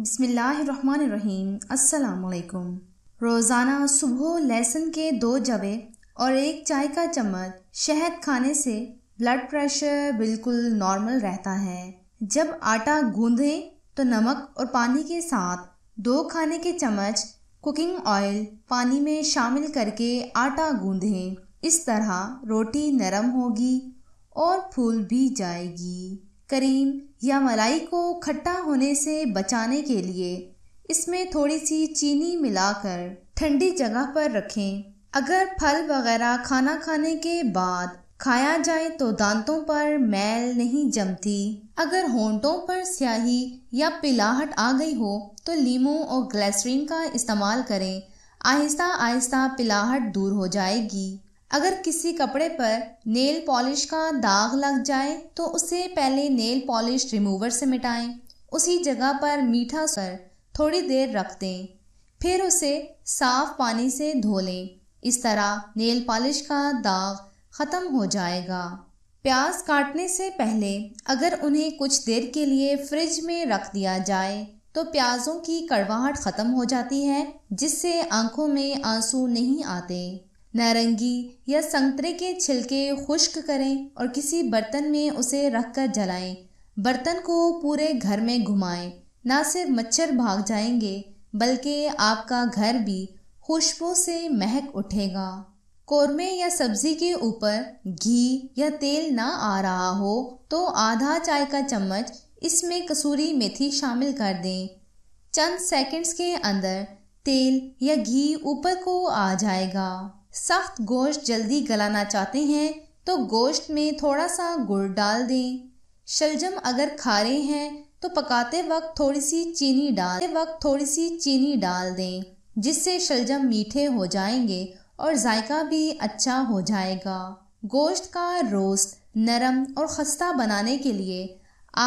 अस्सलाम वालेकुम रोज़ाना सुबह लहसुन के दो जवे और एक चाय का चम्मच शहद खाने से ब्लड प्रेशर बिल्कुल नॉर्मल रहता है जब आटा गूंधे तो नमक और पानी के साथ दो खाने के चम्मच कुकिंग ऑयल पानी में शामिल करके आटा गूंधें इस तरह रोटी नरम होगी और फूल भी जाएगी करीम या मलाई को खट्टा होने से बचाने के लिए इसमें थोड़ी सी चीनी मिलाकर ठंडी जगह पर रखें अगर फल वगैरह खाना खाने के बाद खाया जाए तो दांतों पर मैल नहीं जमती अगर होंठों पर स्याही या पिलाहट आ गई हो तो लीमू और ग्लैसरीन का इस्तेमाल करें आहिस्ता आहिस्ता पिलाहट दूर हो जाएगी अगर किसी कपड़े पर नेल पॉलिश का दाग लग जाए तो उसे पहले नेल पॉलिश रिमूवर से मिटाएं उसी जगह पर मीठा सर थोड़ी देर रख दें फिर उसे साफ पानी से धो लें इस तरह नेल पॉलिश का दाग ख़त्म हो जाएगा प्याज काटने से पहले अगर उन्हें कुछ देर के लिए फ्रिज में रख दिया जाए तो प्याज़ों की कड़वाहट ख़त्म हो जाती है जिससे आंखों में आंसू नहीं आते नारंगी या संतरे के छिलके खुश्क करें और किसी बर्तन में उसे रख कर जलाएं। बर्तन को पूरे घर में घुमाएं। ना सिर्फ मच्छर भाग जाएंगे बल्कि आपका घर भी खुशबू से महक उठेगा कौरमे या सब्जी के ऊपर घी या तेल ना आ रहा हो तो आधा चाय का चम्मच इसमें कसूरी मेथी शामिल कर दें चंद सेकंड्स के अंदर तेल या घी ऊपर को आ जाएगा सख्त गोश्त जल्दी गलाना चाहते हैं तो गोश्त में थोड़ा सा गुड़ डाल दें शलजम अगर खा रहे हैं तो पकाते वक्त थोड़ी सी चीनी डाल वक्त थोड़ी सी चीनी डाल दें जिससे शलजम मीठे हो जाएंगे और जायका भी अच्छा हो जाएगा गोश्त का रोस्ट नरम और खस्ता बनाने के लिए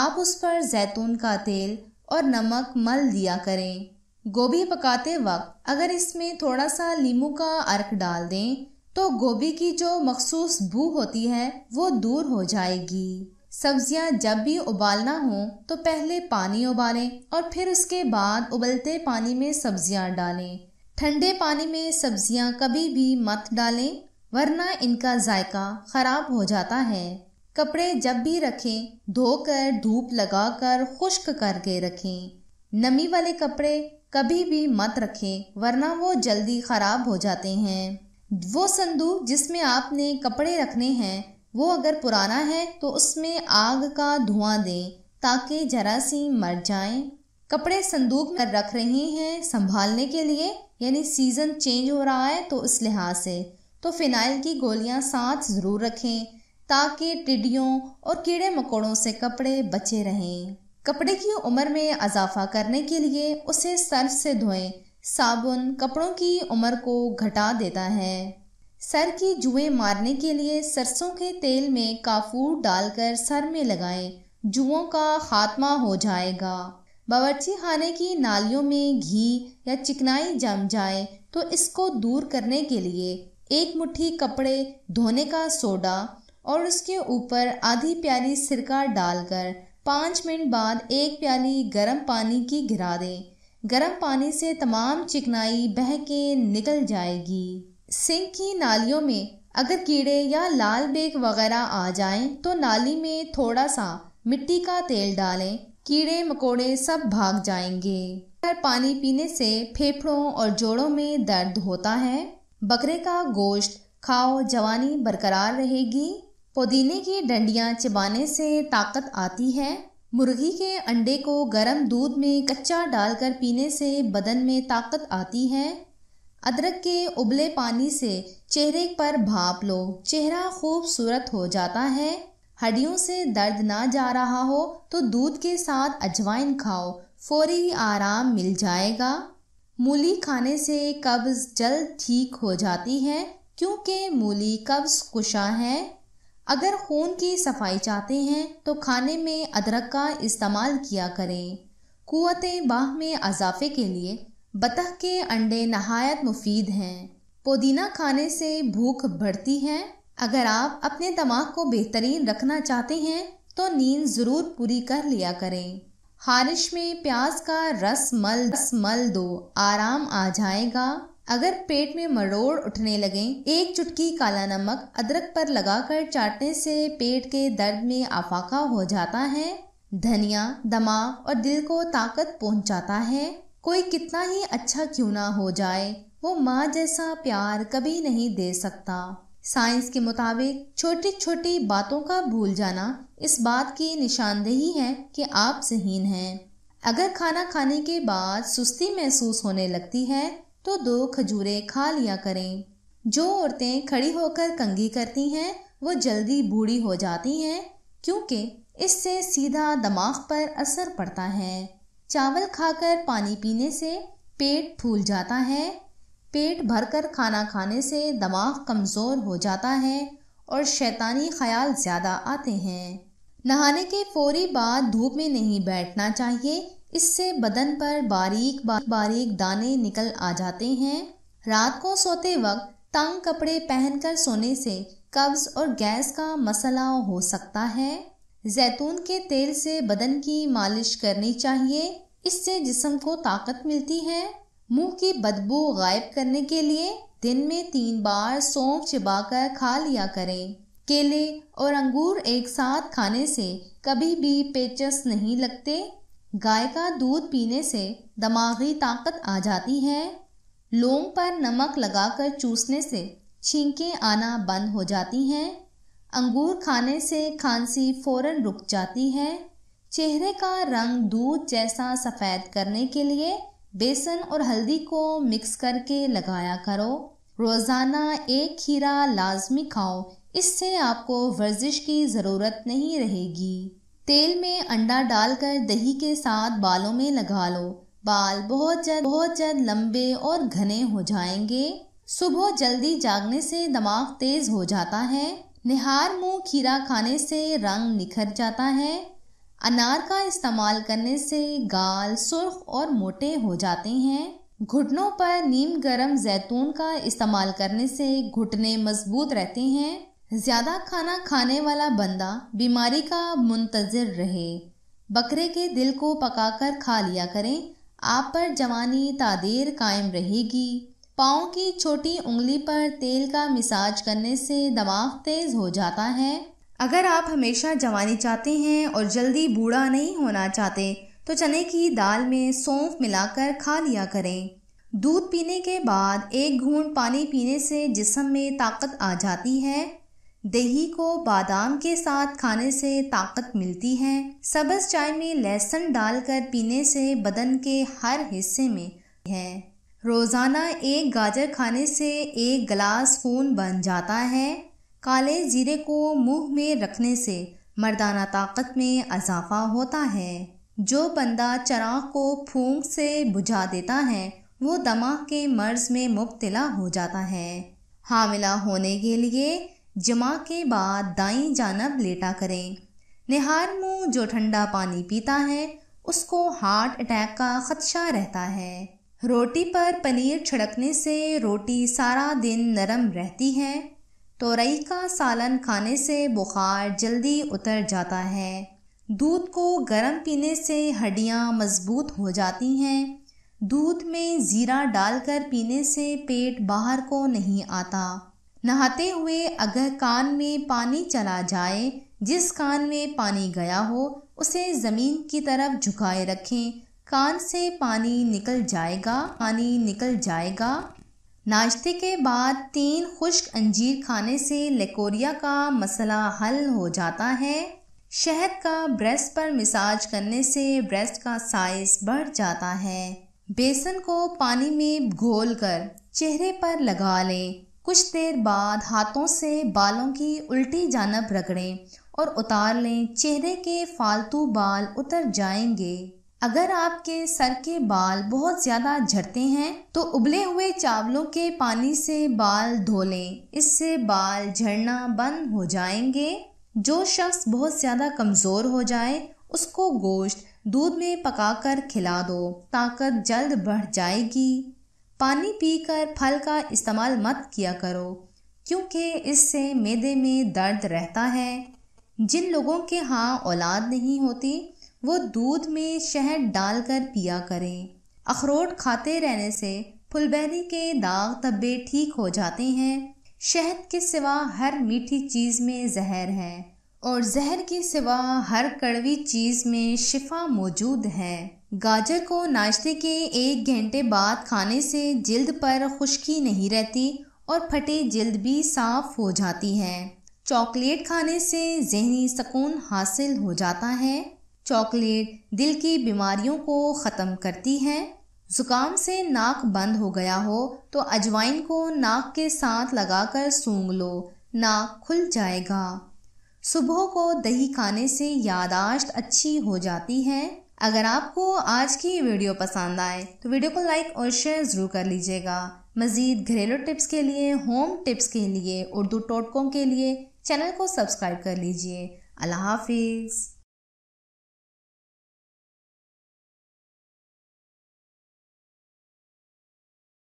आप उस पर जैतून का तेल और नमक मल दिया करें गोभी पकाते वक्त अगर इसमें थोड़ा सा नींबू का अर्क डाल दें तो गोभी की जो मखसूस बू होती है वो दूर हो जाएगी सब्जियां जब भी उबालना हो तो पहले पानी उबालें और फिर उसके बाद उबलते पानी में सब्जियां डालें ठंडे पानी में सब्जियां कभी भी मत डालें वरना इनका जायका ख़राब हो जाता है कपड़े जब भी रखें धोकर धूप लगाकर खुश्क करके रखें नमी वाले कपड़े कभी भी मत रखें वरना वो जल्दी ख़राब हो जाते हैं वो संदूक जिसमें आपने कपड़े रखने हैं वो अगर पुराना है तो उसमें आग का धुआं दें ताकि जरा सी मर जाएं। कपड़े संदूक में रख रहे हैं संभालने के लिए यानी सीज़न चेंज हो रहा है तो इस लिहाज से तो फिनाइल की गोलियां साथ ज़रूर रखें ताकि टिड्डियों और कीड़े मकोड़ों से कपड़े बचे रहें कपड़े की उम्र में अजाफा करने के लिए उसे सर्फ से धोएं साबुन कपड़ों की उम्र को घटा देता है सर की जुए मारने के लिए सरसों के तेल में काफूर डालकर सर में लगाएं जुओं का खात्मा हो जाएगा बावर्ची खाने की नालियों में घी या चिकनाई जम जाए तो इसको दूर करने के लिए एक मुट्ठी कपड़े धोने का सोडा और उसके ऊपर आधी प्याली सिरका डालकर पाँच मिनट बाद एक प्याली गर्म पानी की गिरा दें गर्म पानी से तमाम चिकनाई बह के निकल जाएगी सिंक की नालियों में अगर कीड़े या लाल बेग वगैरह आ जाएं तो नाली में थोड़ा सा मिट्टी का तेल डालें कीड़े मकोड़े सब भाग जाएंगे अगर पानी पीने से फेफड़ों और जोड़ों में दर्द होता है बकरे का गोश्त खाओ जवानी बरकरार रहेगी पुदीने की डंडियाँ चिबाने से ताकत आती है मुर्गी के अंडे को गर्म दूध में कच्चा डालकर पीने से बदन में ताकत आती है अदरक के उबले पानी से चेहरे पर भाप लो चेहरा खूबसूरत हो जाता है हड्डियों से दर्द ना जा रहा हो तो दूध के साथ अजवाइन खाओ फौरी आराम मिल जाएगा मूली खाने से कब्ज़ जल्द ठीक हो जाती है क्योंकि मूली कब्ज़ कुशा है अगर खून की सफाई चाहते हैं तो खाने में अदरक का इस्तेमाल किया करें कुत बाह में अजाफे के लिए बतख के अंडे नहायत मुफीद हैं पुदीना खाने से भूख बढ़ती है अगर आप अपने दिमाग को बेहतरीन रखना चाहते हैं तो नींद ज़रूर पूरी कर लिया करें हारिश में प्याज का रस मल रस मल दो आराम आ जाएगा अगर पेट में मरोड़ उठने लगे एक चुटकी काला नमक अदरक पर लगाकर चाटने से पेट के दर्द में आफाका हो जाता है धनिया दमा और दिल को ताकत पहुंचाता है कोई कितना ही अच्छा क्यों ना हो जाए वो माँ जैसा प्यार कभी नहीं दे सकता साइंस के मुताबिक छोटी छोटी बातों का भूल जाना इस बात की निशानदेही है कि आप जहीन हैं अगर खाना खाने के बाद सुस्ती महसूस होने लगती है तो दो खजूरें खा लिया करें जो औरतें खड़ी होकर कंघी करती हैं वो जल्दी बूढ़ी हो जाती हैं क्योंकि इससे सीधा दिमाग पर असर पड़ता है चावल खाकर पानी पीने से पेट फूल जाता है पेट भरकर खाना खाने से दिमाग कमज़ोर हो जाता है और शैतानी ख्याल ज़्यादा आते हैं नहाने के फौरी बाद धूप में नहीं बैठना चाहिए इससे बदन पर बारीक बारीक दाने निकल आ जाते हैं रात को सोते वक्त तंग कपड़े पहनकर सोने से कब्ज और गैस का मसला हो सकता है जैतून के तेल से बदन की मालिश करनी चाहिए इससे जिसम को ताकत मिलती है मुंह की बदबू गायब करने के लिए दिन में तीन बार सौंप चबाकर खा लिया करें केले और अंगूर एक साथ खाने से कभी भी पेचस नहीं लगते गाय का दूध पीने से दमागी ताकत आ जाती है लोंग पर नमक लगाकर चूसने से छींकें आना बंद हो जाती हैं अंगूर खाने से खांसी फौरन रुक जाती है चेहरे का रंग दूध जैसा सफ़ेद करने के लिए बेसन और हल्दी को मिक्स करके लगाया करो रोज़ाना एक खीरा लाजमी खाओ इससे आपको वर्जिश की ज़रूरत नहीं रहेगी तेल में अंडा डालकर दही के साथ बालों में लगा लो बाल बहुत जल्द बहुत जल्द लंबे और घने हो जाएंगे सुबह जल्दी जागने से दिमाग तेज हो जाता है निहार मुंह खीरा खाने से रंग निखर जाता है अनार का इस्तेमाल करने से गाल सुर्ख और मोटे हो जाते हैं घुटनों पर नीम गरम जैतून का इस्तेमाल करने से घुटने मजबूत रहते हैं ज़्यादा खाना खाने वाला बंदा बीमारी का मुंतज़र रहे बकरे के दिल को पकाकर खा लिया करें आप पर जवानी तादेर कायम रहेगी पाँव की छोटी उंगली पर तेल का मिसाज करने से दमाग तेज़ हो जाता है अगर आप हमेशा जवानी चाहते हैं और जल्दी बूढ़ा नहीं होना चाहते तो चने की दाल में सौंफ मिलाकर खा लिया करें दूध पीने के बाद एक घूंट पानी पीने से जिसम में ताकत आ जाती है दही को बादाम के साथ खाने से ताकत मिलती है सब्ज चाय में लहसुन डालकर पीने से बदन के हर हिस्से में है रोज़ाना एक गाजर खाने से एक गिलास खून बन जाता है काले जीरे को मुंह में रखने से मर्दाना ताकत में इजाफा होता है जो बंदा चराग को फूंक से बुझा देता है वो दमा के मर्ज में मुबतला हो जाता है हामिला होने के लिए जमा के बाद दाई जानब लेटा करें निहार मुँह जो ठंडा पानी पीता है उसको हार्ट अटैक का खदशा रहता है रोटी पर पनीर छिड़कने से रोटी सारा दिन नरम रहती है तोरई का सालन खाने से बुखार जल्दी उतर जाता है दूध को गर्म पीने से हड्डियाँ मजबूत हो जाती हैं दूध में ज़ीरा डालकर पीने से पेट बाहर को नहीं आता नहाते हुए अगर कान में पानी चला जाए जिस कान में पानी गया हो उसे ज़मीन की तरफ झुकाए रखें कान से पानी निकल जाएगा पानी निकल जाएगा नाश्ते के बाद तीन खुश्क अंजीर खाने से लेकोरिया का मसला हल हो जाता है शहद का ब्रेस्ट पर मिसाज करने से ब्रेस्ट का साइज बढ़ जाता है बेसन को पानी में घोल कर चेहरे पर लगा लें कुछ देर बाद हाथों से बालों की उल्टी जानब रगड़ें और उतार लें चेहरे के फालतू बाल उतर जाएंगे अगर आपके सर के बाल बहुत ज़्यादा झड़ते हैं तो उबले हुए चावलों के पानी से बाल धो लें इससे बाल झड़ना बंद हो जाएंगे जो शख्स बहुत ज़्यादा कमज़ोर हो जाए उसको गोश्त दूध में पकाकर खिला दो ताकत जल्द बढ़ जाएगी पानी पीकर फल का इस्तेमाल मत किया करो क्योंकि इससे मैदे में दर्द रहता है जिन लोगों के हाँ औलाद नहीं होती वो दूध में शहद डालकर पिया करें अखरोट खाते रहने से फुलबहरी के दाग तब्बे ठीक हो जाते हैं शहद के सिवा हर मीठी चीज़ में जहर है और जहर के सिवा हर कड़वी चीज़ में शिफा मौजूद है गाजर को नाश्ते के एक घंटे बाद खाने से जल्द पर खुश्की नहीं रहती और फटे जल्द भी साफ हो जाती है चॉकलेट खाने से जहनी सुकून हासिल हो जाता है चॉकलेट दिल की बीमारियों को ख़त्म करती है ज़ुकाम से नाक बंद हो गया हो तो अजवाइन को नाक के साथ लगाकर सूंघ लो नाक खुल जाएगा सुबह को दही खाने से यादाश्त अच्छी हो जाती है अगर आपको आज की ये वीडियो पसंद आए तो वीडियो को लाइक और शेयर ज़रूर कर लीजिएगा मज़ीद घरेलू टिप्स के लिए होम टिप्स के लिए उर्दू टोटकों के लिए चैनल को सब्सक्राइब कर लीजिए अल्लाह हाफिज़